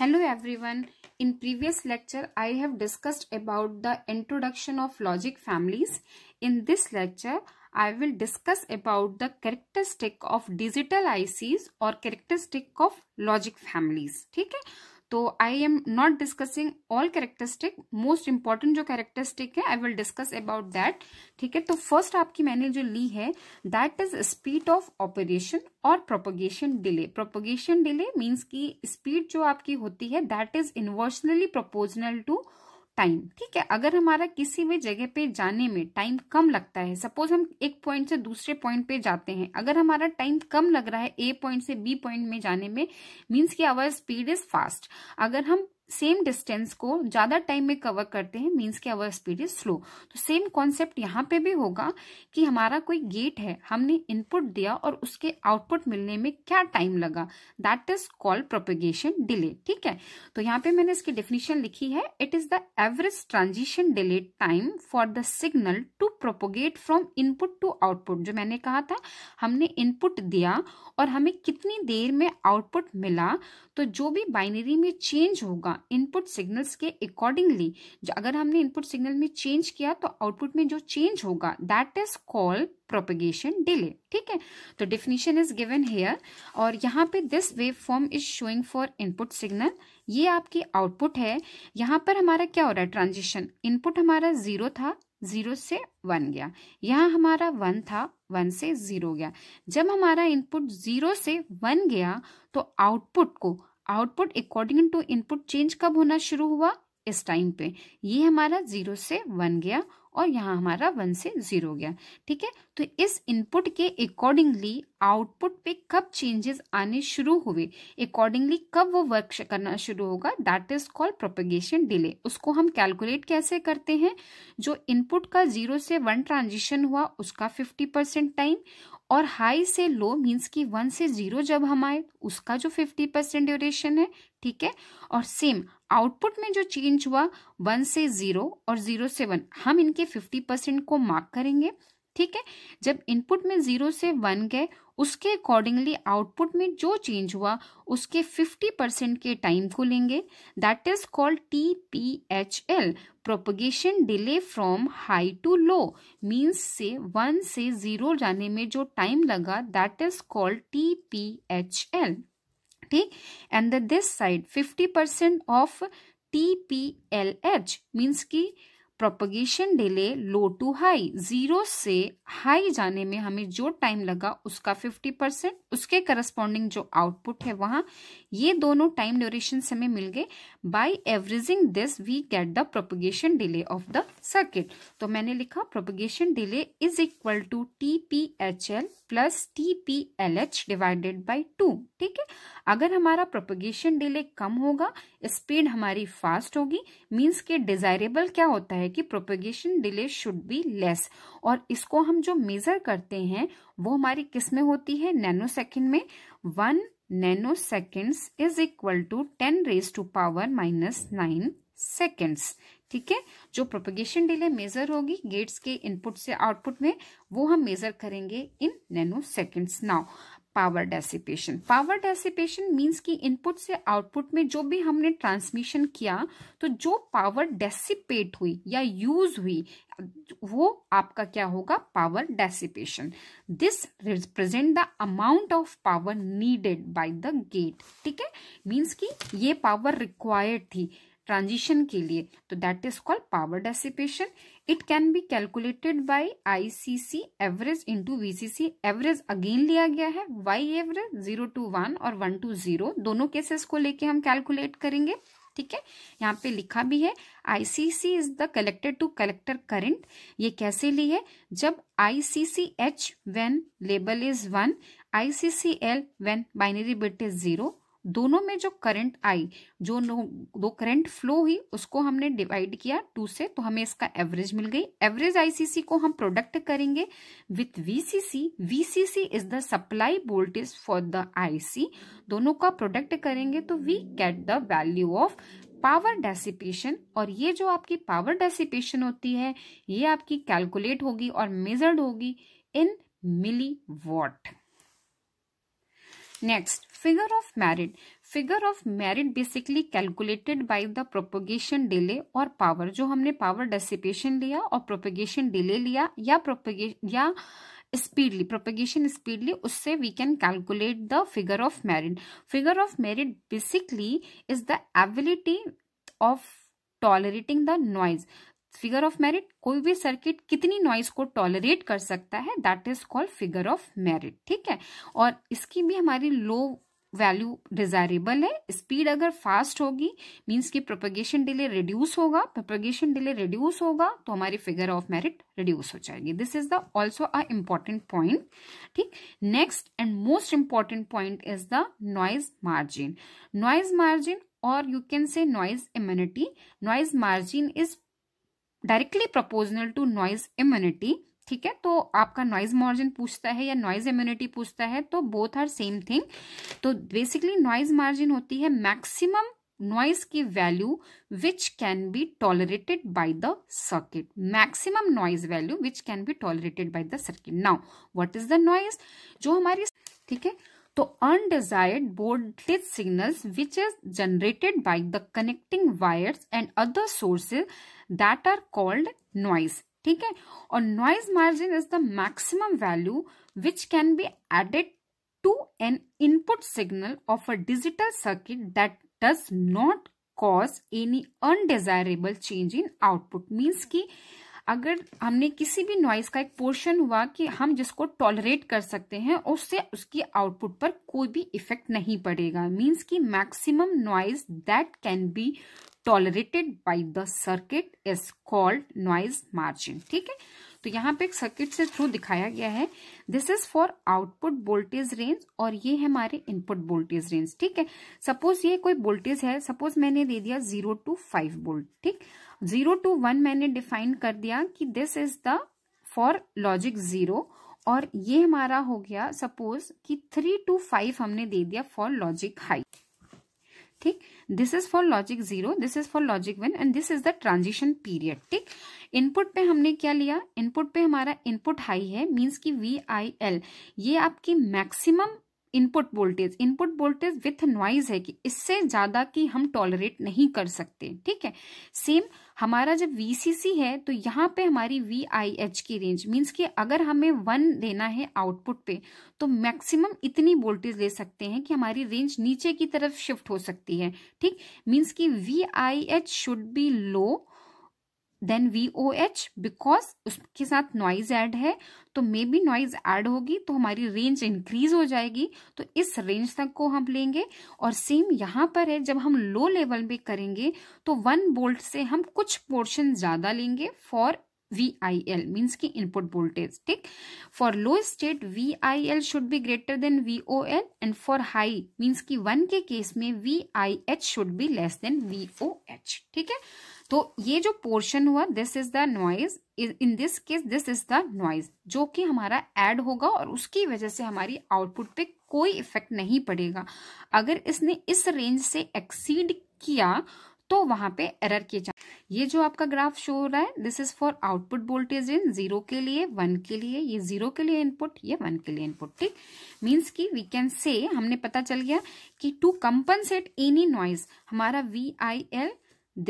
hello everyone in previous lecture I have discussed about the introduction of logic families in this lecture I will discuss about the characteristic of digital ICs और characteristic of logic families ठीक है तो I am not discussing all characteristic most important जो characteristic है I will discuss about that ठीक है तो first आपकी मैंने जो ली है that is speed of operation और propagation delay propagation delay means की स्पीड जो आपकी होती है that is inversely proportional to time ठीक है अगर हमारा किसी भी जगह पे जाने में टाइम कम लगता है सपोज हम एक पॉइंट से दूसरे पॉइंट पे जाते हैं अगर हमारा टाइम कम लग रहा है ए पॉइंट से बी पॉइंट में जाने में मीन्स की आवर स्पीड इज फास्ट अगर हम सेम डिस्टेंस को ज्यादा टाइम में कवर करते हैं मीन्स कि अवर स्पीड इज स्लो तो सेम कॉन्सेप्ट यहाँ पे भी होगा कि हमारा कोई गेट है हमने इनपुट दिया और उसके आउटपुट मिलने में क्या टाइम लगा that is called propagation delay ठीक है तो यहाँ पे मैंने इसकी डिफिनेशन लिखी है it is the average transition delay time for the signal to propagate from input to output जो मैंने कहा था हमने इनपुट दिया और हमें कितनी देर में आउटपुट मिला तो जो भी बाइनरी में चेंज होगा इनपुट सिग्नल्स के अकॉर्डिंगली अगर हमने इनपुट सिग्नल में चेंज किया तो आउटपुट में जो चेंज होगा that is called propagation delay ठीक है तो डिफिनीशन इज गिवन हेयर और यहाँ पे this wave form is showing for input signal ये आपकी आउटपुट है यहाँ पर हमारा क्या हो रहा है ट्रांजिशन इनपुट हमारा जीरो था जीरो से वन गया यहाँ हमारा वन था वन से जीरो गया जब हमारा इनपुट जीरो से वन गया तो आउटपुट को output according to input change कब होना शुरू हुआ इस टाइम पे ये हमारा जीरो से वन गया और यहाँ हमारा वन से जीरो गया ठीक है तो इस इनपुट के अकॉर्डिंगली आउटपुट पे कब चेंजेस आने शुरू हुए अकॉर्डिंगली कब वो वर्क करना शुरू होगा that is called propagation delay उसको हम कैलकुलेट कैसे करते हैं जो इनपुट का जीरो से वन ट्रांजिशन हुआ उसका फिफ्टी परसेंट टाइम और हाई से लो मीन्स कि वन से जीरो जब हम आए उसका जो फिफ्टी परसेंट ड्यूरेशन है ठीक है और सेम आउटपुट में जो चेंज हुआ वन से जीरो और जीरो से वन हम इनके फिफ्टी परसेंट को मार्क करेंगे ठीक है जब इनपुट में जीरो से वन गए उसके अकॉर्डिंगली आउटपुट में जो चेंज हुआ उसके 50 परसेंट के टाइम को लेंगे that is called T P H L propagation delay from high to low means से वन से जीरो जाने में जो टाइम लगा that is called T P H L ठीक and this side 50 percent of T P L H means की propagation delay low to high zero से high जाने में हमें जो टाइम लगा उसका 50 परसेंट उसके करस्पॉन्डिंग जो आउटपुट है वहां ये दोनों टाइम ड्यूरेशन हमें मिल गए by averaging this we get the propagation delay of the circuit तो मैंने लिखा propagation delay is equal to T P H L plus T P L H divided by two ठीक है अगर हमारा प्रोपगेशन डिले कम होगा स्पीड हमारी fast होगी मीन्स के डिजायरेबल क्या होता है कि propagation delay should be less और इसको हम जो मेजर करते हैं वो हमारी किस में होती है नैनो सेकेंड में one nano seconds is equal to ten raise to power minus nine seconds ठीक है जो प्रोपेगेशन डिले मेजर होगी गेट्स के इनपुट से आउटपुट में वो हम मेजर करेंगे in nano seconds now power dissipation power dissipation means कि इनपुट से आउटपुट में जो भी हमने ट्रांसमिशन किया तो जो पावर डेसिपेट हुई या यूज हुई वो आपका क्या होगा power dissipation this represent the amount of power needed by the gate ठीक है मींस कि ये पावर रिक्वायर्ड थी ट्रांजिशन के लिए तो that is called power dissipation it can be calculated by ICC average into VCC average again लिया गया है why average zero to one और वन टू जीरो दोनों केसेस को लेके हम कैलकुलेट करेंगे ठीक है यहाँ पे लिखा भी है ICC is the collected to collector current ये कैसे ली है जब आईसीसी एच वेन लेबल is one ICC L when binary bit is zero दोनों में जो करंट आई जो दो करंट फ्लो हुई उसको हमने डिवाइड किया टू से तो हमें इसका एवरेज मिल गई एवरेज आईसीसी को हम प्रोडक्ट करेंगे with VCC VCC is the supply voltage for the IC दोनों का प्रोडक्ट करेंगे तो we get the value of power dissipation और ये जो आपकी पावर डेसिपेशन होती है ये आपकी कैलकुलेट होगी और मेजर्ड होगी in milli watt next figure of merit figure of merit basically calculated by the propagation delay or power जो हमने power dissipation लिया और propagation delay लिया या propagation या स्पीडली प्रोपेगेशन स्पीडली उससे we can calculate the figure of merit figure of merit basically is the ability of tolerating the noise figure of merit कोई भी सर्किट कितनी नॉइज को टॉलरेट कर सकता है that is called figure of merit ठीक है और इसकी भी हमारी लो वैल्यू डिजायरेबल है स्पीड अगर फास्ट होगी मींस कि प्रोपोगेशन डिले रिड्यूस होगा प्रोपोगेशन डिले रिड्यूस होगा तो हमारी फिगर ऑफ मेरिट रिड्यूस हो जाएगी this is the also a important point ठीक next and most important point is the noise margin noise margin और you can say noise immunity noise margin is directly proportional to noise immunity ठीक है तो आपका noise margin पूछता है या noise immunity पूछता है तो बोथ आर सेम थिंग तो बेसिकली नॉइज मार्जिन होती है मैक्सिमम नॉइज की value which can be tolerated by the circuit maximum noise value which can be tolerated by the circuit now what is the noise जो हमारी ठीक है तो undesired voltage signals which is generated by the connecting wires and other sources that are called noise ठीक है और noise margin is the maximum value which can be added to an input signal of a digital circuit that does not cause any undesirable change in output means की अगर हमने किसी भी noise का एक पोर्शन हुआ कि हम जिसको टॉलरेट कर सकते हैं उससे उसकी आउटपुट पर कोई भी इफेक्ट नहीं पड़ेगा मीन्स कि maximum noise that can be tolerated by the circuit is called noise margin ठीक है तो यहाँ पे एक सर्किट से थ्रू दिखाया गया है this is for output voltage range और ये है हमारे इनपुट वोल्टेज रेंज ठीक है सपोज ये कोई वोल्टेज है सपोज मैंने दे दिया जीरो टू फाइव वोल्ट ठीक जीरो टू वन मैंने डिफाइन कर दिया कि this is the for logic zero और ये हमारा हो गया सपोज कि थ्री टू फाइव हमने दे दिया फॉर लॉजिक हाई ठीक this is for logic zero this is for logic one and this is the transition period ठीक इनपुट पे हमने क्या लिया इनपुट पे हमारा इनपुट हाई है मीन्स की वी आई एल ये आपकी maximum input voltage input voltage with noise है कि इससे ज्यादा की हम टॉलरेट नहीं कर सकते ठीक है सेम हमारा जब VCC है तो यहाँ पे हमारी VIH की रेंज मीन्स कि अगर हमें वन देना है आउटपुट पे तो मैक्सिमम इतनी वोल्टेज ले सकते हैं कि हमारी रेंज नीचे की तरफ शिफ्ट हो सकती है ठीक मीन्स कि VIH should be low than V O H because उसके साथ नॉइज ऐड है तो मे बी नॉइज ऐड होगी तो हमारी रेंज इंक्रीज हो जाएगी तो इस रेंज तक को हम लेंगे और सेम यहां पर है जब हम लो लेवल में करेंगे तो वन बोल्ट से हम कुछ पोर्शन ज़्यादा लेंगे for V I L means की इनपुट वोल्टेज ठीक for low state V I L should be greater than V O L and for high means की वन के केस में V I H should be less than V O H ठीक है तो ये जो portion हुआ this is the noise in this case this is the noise जो कि हमारा एड होगा और उसकी वजह से हमारी आउटपुट पे कोई इफेक्ट नहीं पड़ेगा अगर इसने इस रेंज से एक्सीड किया तो वहां पे एरर के जाए ये जो आपका ग्राफ शो हो रहा है this is for output voltage in zero के लिए वन के लिए ये जीरो के लिए इनपुट ये वन के लिए इनपुट ठीक मीन्स की वी कैन से हमने पता चल गया कि टू कंपनसेट एनी नॉइज हमारा V I L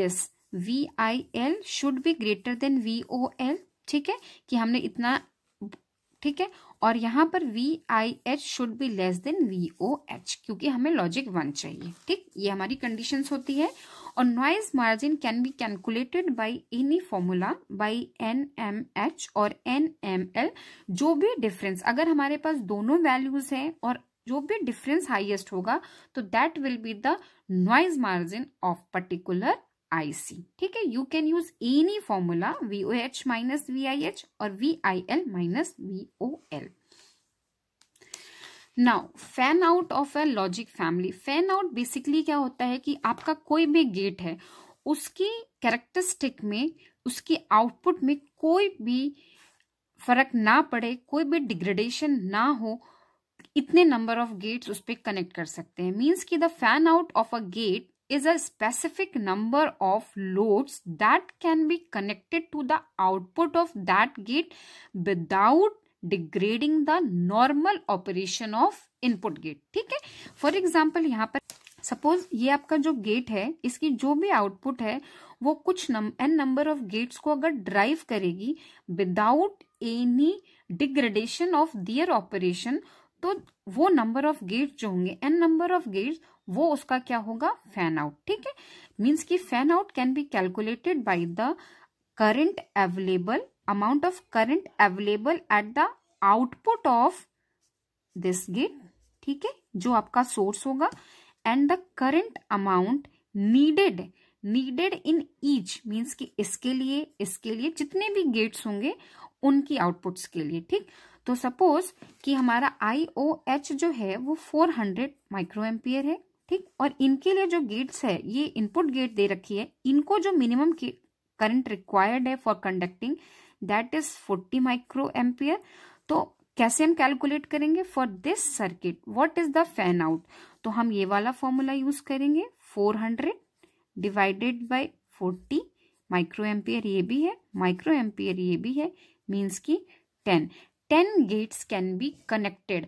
this V I L should be greater than V O L ठीक है कि हमने इतना ठीक है और यहाँ पर V I H should be less than V O H क्योंकि हमें लॉजिक वन चाहिए ठीक ये हमारी कंडीशंस होती है A noise margin can be calculated by any formula by NMH और NML जो भी difference अगर हमारे पास दोनों values हैं और जो भी difference highest होगा तो that will be the noise margin of particular IC ठीक है you can use any formula VOH minus VIH और VIL minus VOL now fan out of a logic family fan out basically क्या होता है कि आपका कोई भी गेट है उसकी कैरेक्टरिस्टिक में उसकी आउटपुट में कोई भी फर्क ना पड़े कोई भी डिग्रेडेशन ना हो इतने नंबर ऑफ गेट्स उस पर कनेक्ट कर सकते हैं मीन्स कि the fan out of a gate is a specific number of loads that can be connected to the output of that gate without degrading the normal operation of input gate ठीक है for example यहाँ पर suppose ये आपका जो gate है इसकी जो भी आउटपुट है वो कुछ एन नंबर ऑफ गेट्स को अगर ड्राइव करेगी without any degradation of their operation तो वो नंबर ऑफ गेट्स जो होंगे एन नंबर ऑफ गेट्स वो उसका क्या होगा फैन आउट ठीक है मीन्स कि fan out can be calculated by the current available amount of current available at the output of this gate ठीक है जो आपका सोर्स होगा and the current amount needed needed in each means की इसके लिए इसके लिए जितने भी गेट्स होंगे उनकी आउटपुट के लिए ठीक तो सपोज कि हमारा आई ओ एच जो है वो फोर हंड्रेड माइक्रो एम्पियर है ठीक और इनके लिए जो गेट्स है ये इनपुट गेट दे रखी है इनको जो मिनिमम करंट रिक्वायर्ड है for conducting that is 40 micro ampere तो कैसे हम कैलकुलेट करेंगे for this circuit what is the fan out तो हम ये वाला फॉर्मूला यूज करेंगे 400 डिवाइडेड बाय 40 माइक्रो एम्पियर ये भी है माइक्रो एम्पियर ये भी है मीन्स की 10 10 गेट्स कैन बी कनेक्टेड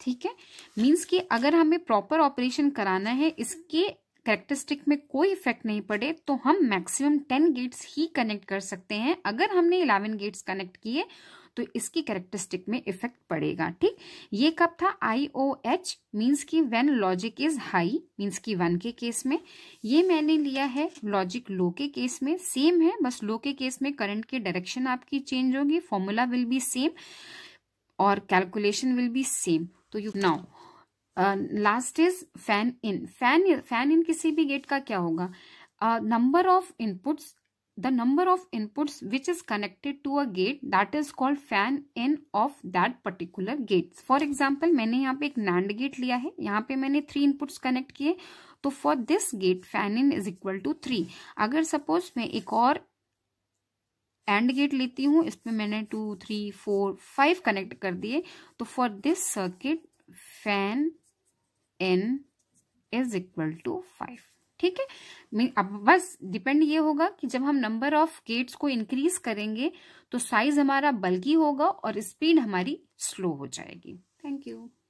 ठीक है मीन्स कि अगर हमें प्रॉपर ऑपरेशन कराना है इसके करेक्टरिस्टिक में कोई इफेक्ट नहीं पड़े तो हम मैक्सिमम टेन गेट्स ही कनेक्ट कर सकते हैं अगर हमने इलेवन गेट्स कनेक्ट किए तो इसकी करेक्टरिस्टिक में इफेक्ट पड़ेगा ठीक ये कब था आई ओ एच मीन्स की when logic is high means की वन के केस में ये मैंने लिया है लॉजिक लो के केस में सेम है बस लो के केस में करंट के डायरेक्शन आपकी चेंज होगी फॉर्मूला विल बी सेम और कैलकुलेशन विल बी सेम तो you now last is fan in fan fan in किसी भी गेट का क्या होगा number of inputs the number of inputs which is connected to a gate that is called fan in of that particular gate for example मैंने यहाँ पे एक NAND gate लिया है यहाँ पे मैंने थ्री इनपुट्स कनेक्ट किए तो for this gate fan in is equal to three अगर सपोज मैं एक और एंड गेट लेती हूँ इसमें मैंने two three four five connect कर दिए तो for this circuit fan in is equal to five ठीक है अब बस डिपेंड ये होगा कि जब हम नंबर ऑफ गेट्स को इंक्रीज करेंगे तो साइज हमारा बल्कि होगा और स्पीड हमारी स्लो हो जाएगी थैंक यू